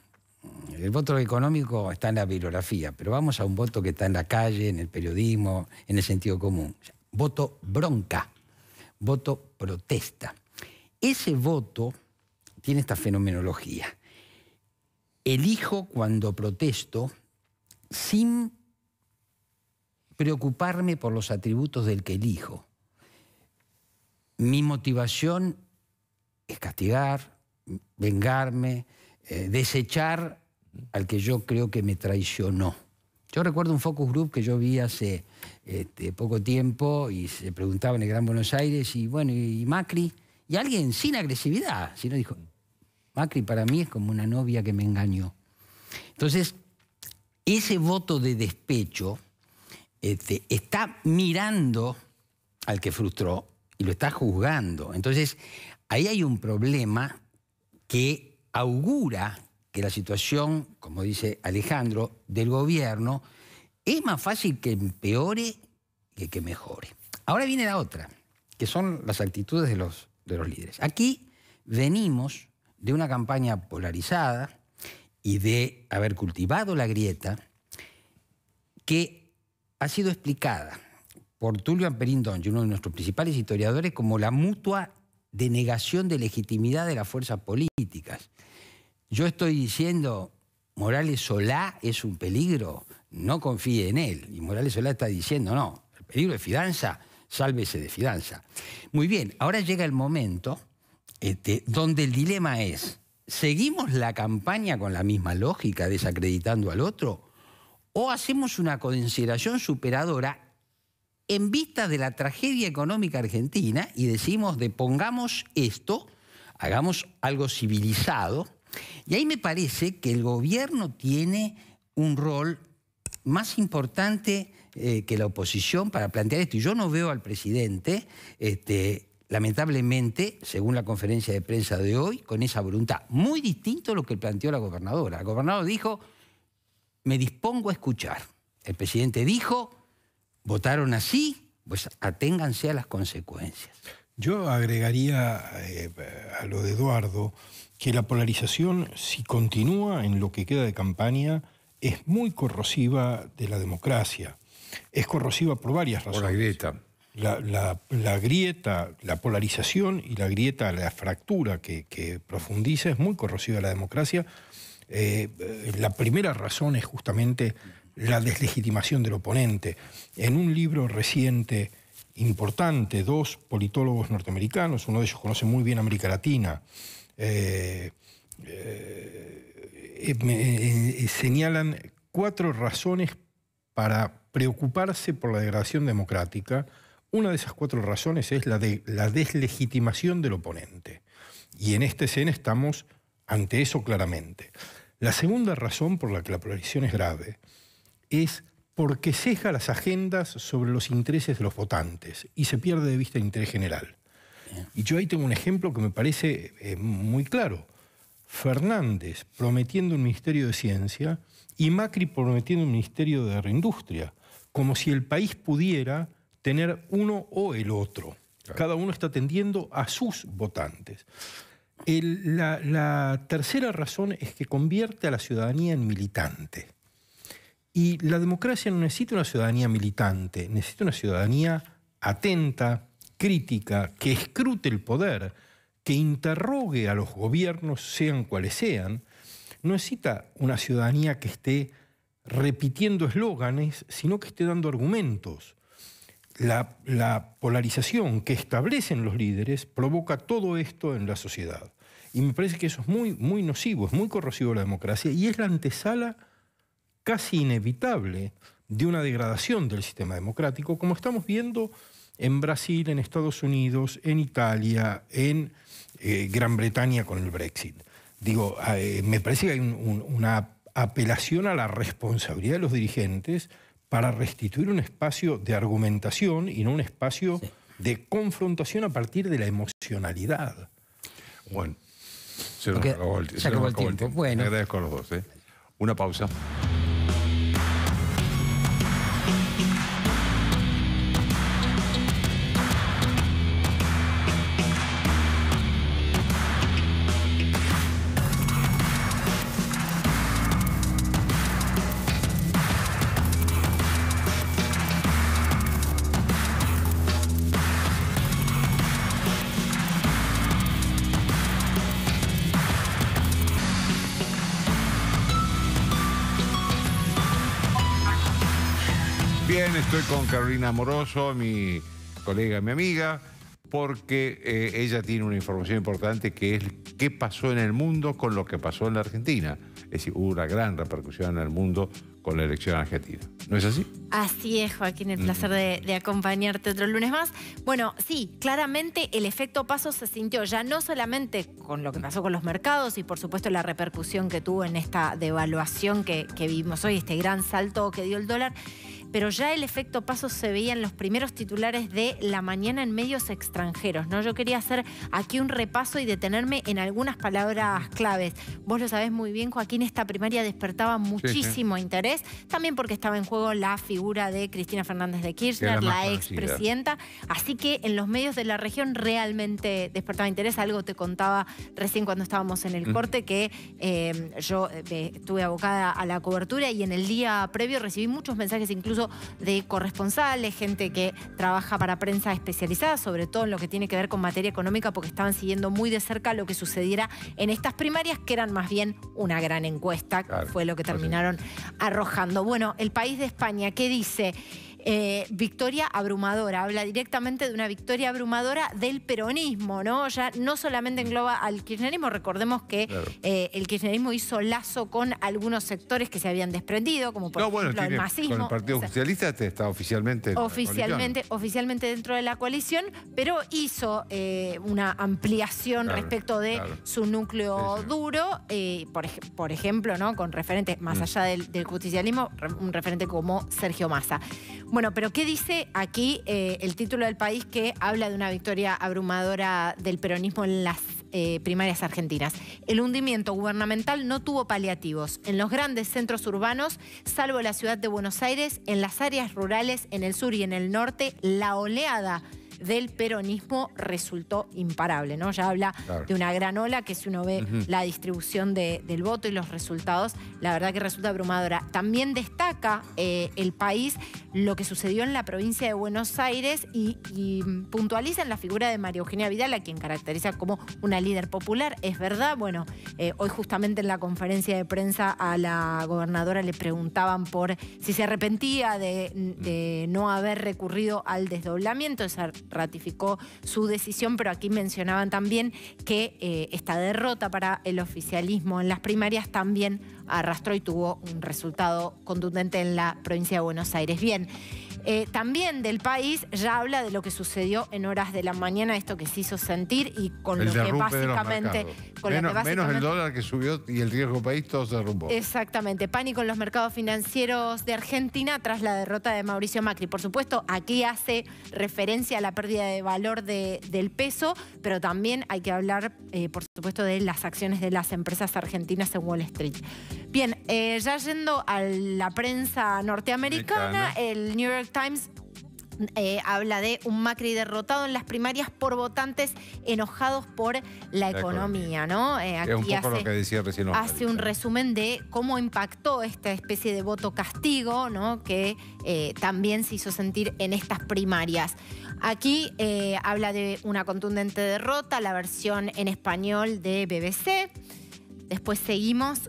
el voto económico está en la bibliografía, pero vamos a un voto que está en la calle, en el periodismo, en el sentido común. Voto bronca, voto protesta. Ese voto tiene esta fenomenología. Elijo cuando protesto sin preocuparme por los atributos del que elijo. Mi motivación es castigar, vengarme, eh, desechar al que yo creo que me traicionó. Yo recuerdo un focus group que yo vi hace este, poco tiempo y se preguntaba en el Gran Buenos Aires y bueno, y Macri, y alguien sin agresividad, si no dijo, Macri para mí es como una novia que me engañó. Entonces, ese voto de despecho este, está mirando al que frustró y lo está juzgando. Entonces, ahí hay un problema que augura que la situación, como dice Alejandro, del gobierno es más fácil que empeore que que mejore. Ahora viene la otra, que son las actitudes de los, de los líderes. Aquí venimos de una campaña polarizada y de haber cultivado la grieta que ha sido explicada por Tulio Amperindón, uno de nuestros principales historiadores, como la mutua de negación de legitimidad de las fuerzas políticas. Yo estoy diciendo, Morales Solá es un peligro, no confíe en él. Y Morales Solá está diciendo, no, el peligro de Fidanza, sálvese de Fidanza. Muy bien, ahora llega el momento este, donde el dilema es, ¿seguimos la campaña con la misma lógica, desacreditando al otro? ¿O hacemos una consideración superadora en vista de la tragedia económica argentina y decimos, de pongamos esto, hagamos algo civilizado. Y ahí me parece que el gobierno tiene un rol más importante eh, que la oposición para plantear esto. Y yo no veo al presidente, este, lamentablemente, según la conferencia de prensa de hoy, con esa voluntad. Muy distinto a lo que planteó la gobernadora. La gobernadora dijo, me dispongo a escuchar. El presidente dijo, votaron así, pues aténganse a las consecuencias. Yo agregaría eh, a lo de Eduardo que la polarización, si continúa en lo que queda de campaña, es muy corrosiva de la democracia. Es corrosiva por varias razones. Por la grieta. La, grieta, la polarización y la grieta, la fractura que, profundiza es muy corrosiva de la democracia. Eh, eh, la primera razón es justamente la deslegitimación del oponente. En un libro reciente importante, dos politólogos norteamericanos, uno de ellos conoce muy bien América Latina, eh, eh, eh, señalan cuatro razones para preocuparse por la degradación democrática. Una de esas cuatro razones es la de la deslegitimación del oponente. Y en este escena estamos ante eso claramente. La segunda razón por la que la polarización es grave es porque ceja las agendas sobre los intereses de los votantes y se pierde de vista el interés general. Y yo ahí tengo un ejemplo que me parece eh, muy claro. Fernández prometiendo un Ministerio de Ciencia y Macri prometiendo un Ministerio de Reindustria, como si el país pudiera tener uno o el otro. Cada uno está atendiendo a sus votantes. la tercera razón es que convierte a la ciudadanía en militante. Y la democracia no necesita una ciudadanía militante, necesita una ciudadanía atenta, crítica, que escrute el poder, que interrogue a los gobiernos, sean cuales sean. No necesita una ciudadanía que esté repitiendo eslóganes, sino que esté dando argumentos. La, polarización que establecen los líderes provoca todo esto en la sociedad. Y me parece que eso es muy, muy nocivo, es muy corrosivo la democracia y es la antesala casi inevitable de una degradación del sistema democrático, como estamos viendo en Brasil, en Estados Unidos, en Italia, en eh, Gran Bretaña con el Brexit. Digo, ah, eh, me parece que hay una apelación a la responsabilidad de los dirigentes para restituir un espacio de argumentación y no un espacio de confrontación a partir de la emocionalidad. Bueno, se acabó el, agradezco a los dos. ¿eh? Una pausa. estoy con Carolina Moroso, mi colega, mi amiga, porque eh, ella tiene una información importante que es qué pasó en el mundo con lo que pasó en la Argentina. Es decir, hubo una gran repercusión en el mundo con la elección argentina. ¿No es así? Así es, Joaquín, el mm. placer de, acompañarte otro lunes más. Bueno, sí, claramente el efecto paso se sintió ya no solamente con lo que pasó con los mercados y por supuesto la repercusión que tuvo en esta devaluación que, que vimos hoy, este gran salto que dio el dólar, pero ya el efecto paso se veía en los primeros titulares de la mañana en medios extranjeros. ¿no? Yo quería hacer aquí un repaso y detenerme en algunas palabras claves. Vos lo sabés muy bien, Joaquín, esta primaria despertaba muchísimo interés, también porque estaba en juego la figura de Cristina Fernández de Kirchner, la expresidenta. Así que en los medios de la región realmente despertaba interés. Algo te contaba recién cuando estábamos en el mm. corte, que eh, yo eh, estuve abocada a la cobertura y en el día previo recibí muchos mensajes incluso de corresponsales, gente que trabaja para prensa especializada, sobre todo en lo que tiene que ver con materia económica, porque estaban siguiendo muy de cerca lo que sucediera en estas primarias, que eran más bien una gran encuesta, fue lo que terminaron arrojando. Bueno, el país de España, ¿qué dice? Eh, victoria abrumadora, habla directamente de una victoria abrumadora del peronismo, ¿no? Ya no solamente engloba al kirchnerismo, recordemos que eh, el kirchnerismo hizo lazo con algunos sectores que se habían desprendido, como por ejemplo el masismo. Con el Partido Justicialista está oficialmente oficialmente, oficialmente dentro de la coalición, pero hizo eh, una ampliación respecto de su núcleo duro, por, ejemplo, ¿no? Con referentes, más mm. allá del, justicialismo, un referente como Sergio Massa. Bueno, pero ¿qué dice aquí eh, el título del país que habla de una victoria abrumadora del peronismo en las eh, primarias argentinas? El hundimiento gubernamental no tuvo paliativos. En los grandes centros urbanos, salvo la ciudad de Buenos Aires, en las áreas rurales, en el sur y en el norte, la oleada del peronismo resultó imparable, ¿no? Ya habla de una gran ola que si uno ve la distribución del voto y los resultados, la verdad que resulta abrumadora. También destaca eh, el país lo que sucedió en la provincia de Buenos Aires y, puntualiza en la figura de María Eugenia Vidal, a quien caracteriza como una líder popular. Es verdad, bueno, eh, hoy justamente en la conferencia de prensa a la gobernadora le preguntaban por si se arrepentía de, mm. no haber recurrido al desdoblamiento ratificó su decisión, pero aquí mencionaban también que eh, esta derrota para el oficialismo en las primarias también arrastró y tuvo un resultado contundente en la provincia de Buenos Aires. Bien. Eh, también del país, ya habla de lo que sucedió en horas de la mañana, esto que se hizo sentir y con lo que básicamente... Con menos, el dólar que subió y el riesgo país, todo se derrumbó. Exactamente, pánico en los mercados financieros de Argentina tras la derrota de Mauricio Macri. Por supuesto, aquí hace referencia a la pérdida de valor de, del peso, pero también hay que hablar, eh, por supuesto, de las acciones de las empresas argentinas en Wall Street. Bien, eh, ya yendo a la prensa norteamericana, el New York Times eh, habla de un Macri derrotado en las primarias por votantes enojados por la economía, ¿no? hace, un resumen de cómo impactó esta especie de voto castigo, ¿no? Que eh, también se hizo sentir en estas primarias. Aquí eh, habla de una contundente derrota, la versión en español de BBC. Después seguimos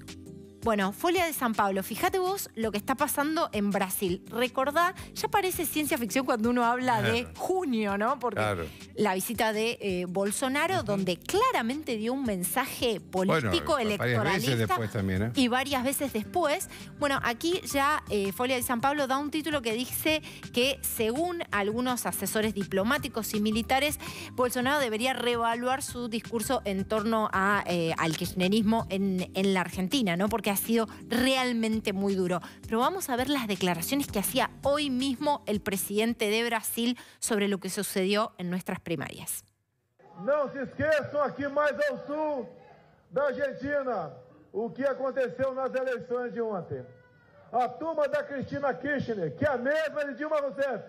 bueno, Folia de San Pablo, fíjate vos lo que está pasando en Brasil. Recordá, ya parece ciencia ficción cuando uno habla de junio, ¿no? Porque la visita de eh, Bolsonaro, donde claramente dio un mensaje político, electoralista. Varias también, ¿eh? Y varias veces después. Bueno, aquí ya eh, Folia de San Pablo da un título que dice que, según algunos asesores diplomáticos y militares, Bolsonaro debería reevaluar su discurso en torno eh, al kirchnerismo en, en la Argentina, ¿no? Porque sido realmente muy duro. Pero vamos a ver las declaraciones que hacía hoy mismo el presidente de Brasil sobre lo que sucedió en nuestras primarias. No se esqueçam aquí más ao sul da Argentina o que aconteceu nas eleições de ontem. A turma da Cristina Kirchner, que es a mesma de Dilma Rousseff,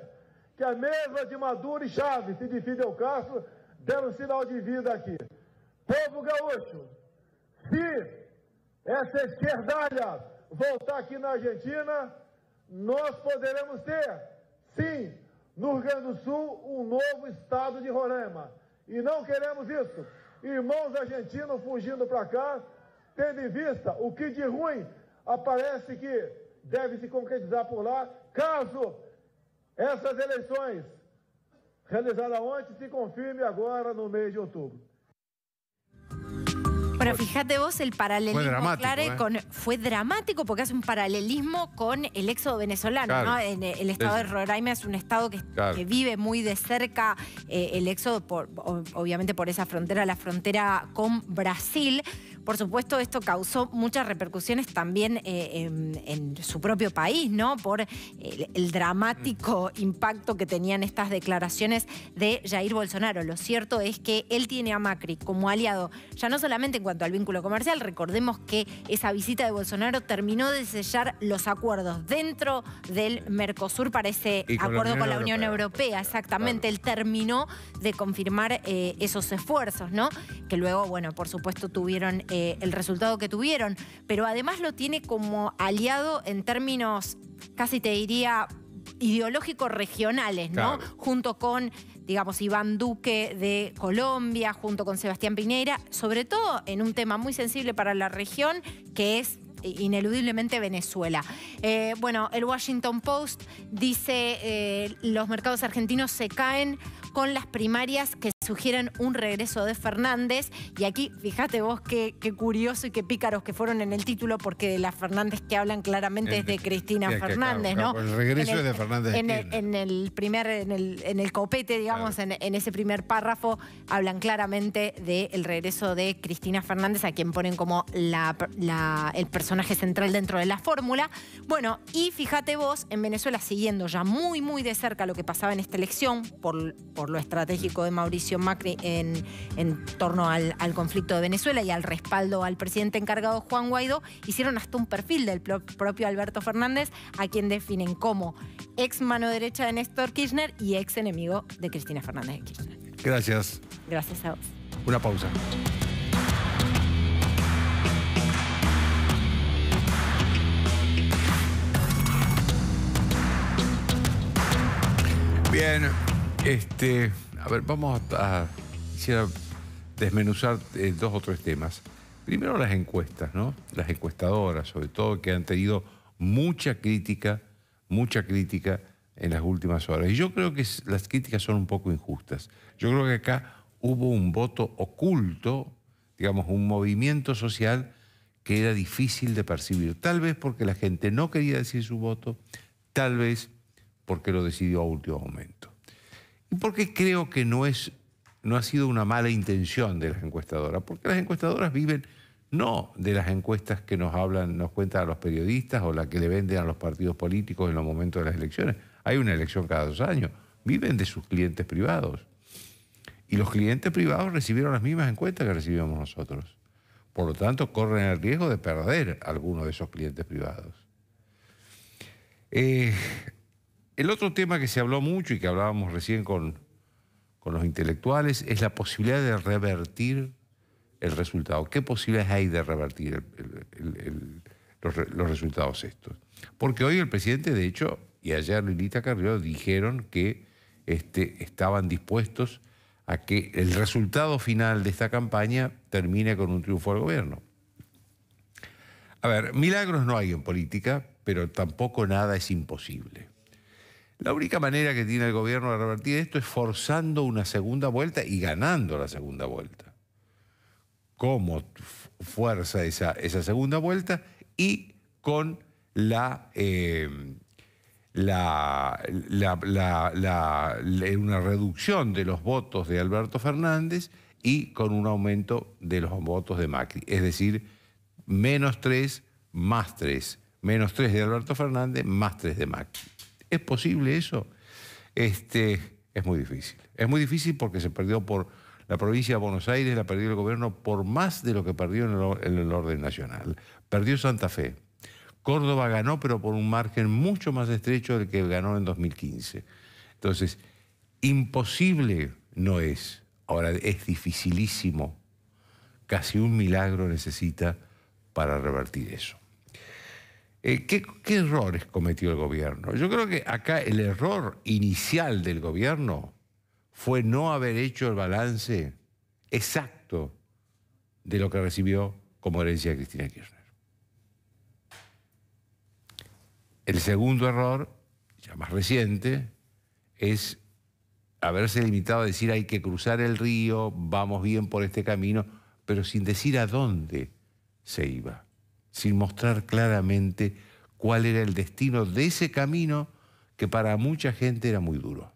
que es a mesma de Maduro e Chávez e de Fidel Castro, deram un sinal de vida aqui. Povo gaúcho, se essa esquerdalha voltar aqui na Argentina, nós poderemos ter, sim, no Rio Grande do Sul, um novo estado de Roraima. E não queremos isso. Irmãos argentinos fugindo para cá, tendo em vista o que de ruim aparece que deve se concretizar por lá, caso essas eleições realizadas ontem se confirme agora no mês de outubro. Pero fíjate vos el paralelismo, fue dramático, ¿eh? fue dramático porque hace un paralelismo con el éxodo venezolano, eh, el estado de Roraima es un estado que, vive muy de cerca eh, el éxodo, obviamente por esa frontera, la frontera con Brasil. Por supuesto, esto causó muchas repercusiones también eh, en, su propio país, ¿no? Por el, dramático mm. impacto que tenían estas declaraciones de Jair Bolsonaro. Lo cierto es que él tiene a Macri como aliado, ya no solamente en cuanto al vínculo comercial, recordemos que esa visita de Bolsonaro terminó de sellar los acuerdos dentro del Mercosur para ese acuerdo con la Unión Europea, exactamente. Él terminó de confirmar eh, esos esfuerzos, ¿no? Que luego, bueno, por supuesto tuvieron eh, el resultado que tuvieron, pero además lo tiene como aliado en términos, casi te diría, ideológicos regionales, ¿no? Junto con, digamos, Iván Duque de Colombia, junto con Sebastián Piñera, sobre todo en un tema muy sensible para la región, que es eh, ineludiblemente Venezuela. Eh, bueno, el Washington Post dice los mercados argentinos se caen con las primarias que sugieren un regreso de Fernández y aquí fíjate vos qué, curioso y qué pícaros que fueron en el título porque de las Fernández que hablan claramente es de Cristina Fernández, ¿no? el regreso es de Fernández. En el, primer, en el, en el copete, digamos, en, ese primer párrafo hablan claramente del regreso de Cristina Fernández a quien ponen como el personaje central dentro de la fórmula. Bueno, y fíjate vos, en Venezuela siguiendo ya muy, muy de cerca lo que pasaba en esta elección por, por lo estratégico de Mauricio Macri en, torno al, conflicto de Venezuela y al respaldo al presidente encargado Juan Guaidó, hicieron hasta un perfil del propio Alberto Fernández, a quien definen como ex mano derecha de Néstor Kirchner y ex enemigo de Cristina Fernández de Kirchner. Gracias. Gracias a vos. Una pausa. Bien, este. A ver, vamos a, desmenuzar eh, dos o tres temas. Primero las encuestas, ¿no? Las encuestadoras, sobre todo, que han tenido mucha crítica, mucha crítica en las últimas horas. Y yo creo que las críticas son un poco injustas. Yo creo que acá hubo un voto oculto, digamos, un movimiento social que era difícil de percibir. Tal vez porque la gente no quería decir su voto, tal vez porque lo decidió a último momento. ¿Y por qué creo que no, es, no ha sido una mala intención de las encuestadoras? Porque las encuestadoras viven no de las encuestas que nos hablan, nos cuentan a los periodistas o las que le venden a los partidos políticos en los momentos de las elecciones. Hay una elección cada dos años. Viven de sus clientes privados. Y los clientes privados recibieron las mismas encuestas que recibimos nosotros. Por lo tanto, corren el riesgo de perder alguno de esos clientes privados. Eh, el otro tema que se habló mucho y que hablábamos recién con, los intelectuales es la posibilidad de revertir el resultado. ¿Qué posibilidades hay de revertir los, resultados estos? Porque hoy el presidente, de hecho, y ayer Lilita Carrió dijeron que este, estaban dispuestos a que el resultado final de esta campaña termine con un triunfo al gobierno. A ver, milagros no hay en política, pero tampoco nada es imposible. La única manera que tiene el gobierno de revertir esto es forzando una segunda vuelta y ganando la segunda vuelta. ¿Cómo fuerza esa, segunda vuelta? Y con eh, la, una reducción de los votos de Alberto Fernández y con un aumento de los votos de Macri. Es decir, menos tres más tres, Menos tres de Alberto Fernández más tres de Macri. ¿Es posible eso? Este, es muy difícil. Es muy difícil porque se perdió por la provincia de Buenos Aires, la perdió el gobierno por más de lo que perdió en el orden nacional. Perdió Santa Fe. Córdoba ganó, pero por un margen mucho más estrecho del que ganó en 2015. Entonces, imposible no es. Ahora, es dificilísimo. Casi un milagro necesita para revertir eso. Eh, ¿qué, ¿Qué errores cometió el gobierno? Yo creo que acá el error inicial del gobierno fue no haber hecho el balance exacto de lo que recibió como herencia de Cristina Kirchner. El segundo error, ya más reciente, es haberse limitado a decir hay que cruzar el río, vamos bien por este camino, pero sin decir a dónde se iba sin mostrar claramente cuál era el destino de ese camino que para mucha gente era muy duro.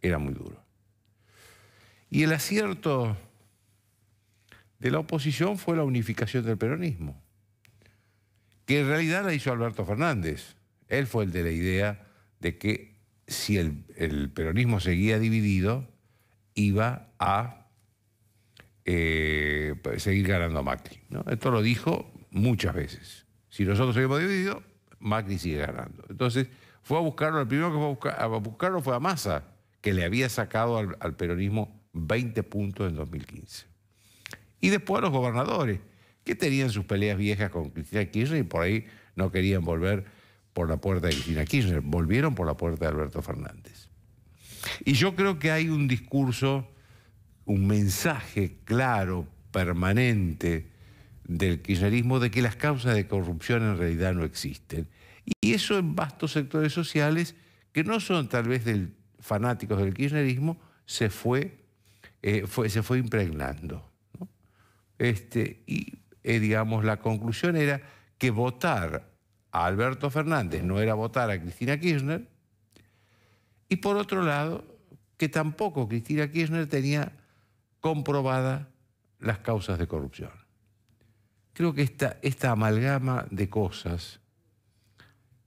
Era muy duro. Y el acierto de la oposición fue la unificación del peronismo, que en realidad la hizo Alberto Fernández. Él fue el de la idea de que si el, peronismo seguía dividido, iba a eh, seguir ganando a Macri. Esto lo dijo muchas veces. Si nosotros habíamos dividido, Macri sigue ganando. Entonces, fue a buscarlo, el primero que fue a, buscarlo fue a Massa, que le había sacado al, al, peronismo 20 puntos en 2015. Y después a los gobernadores, que tenían sus peleas viejas con Cristina Kirchner y por ahí no querían volver por la puerta de Cristina Kirchner, volvieron por la puerta de Alberto Fernández. Y yo creo que hay un discurso, un mensaje claro, permanente, del kirchnerismo de que las causas de corrupción en realidad no existen. Y eso en vastos sectores sociales que no son tal vez fanáticos del kirchnerismo, se fue, eh, se fue impregnando. Este, y eh, digamos, la conclusión era que votar a Alberto Fernández no era votar a Cristina Kirchner, y por otro lado, que tampoco Cristina Kirchner tenía comprobadas las causas de corrupción. Creo que esta, amalgama de cosas,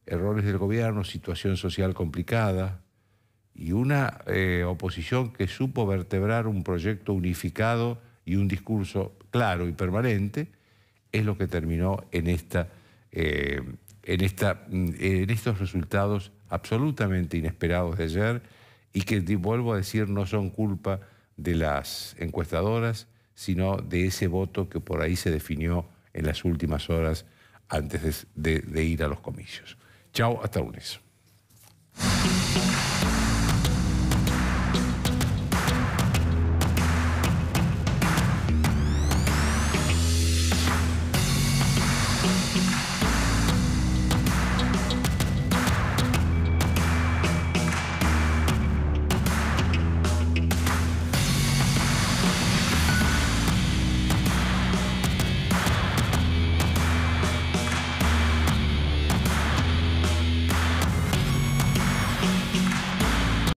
errores del gobierno, situación social complicada y una eh, oposición que supo vertebrar un proyecto unificado y un discurso claro y permanente, es lo que terminó en, esta, eh, en, esta, mm, en estos resultados absolutamente inesperados de ayer y que, vuelvo a decir, no son culpa de las encuestadoras, sino de ese voto que por ahí se definió en las últimas horas antes de, ir a los comicios. Chao, hasta lunes.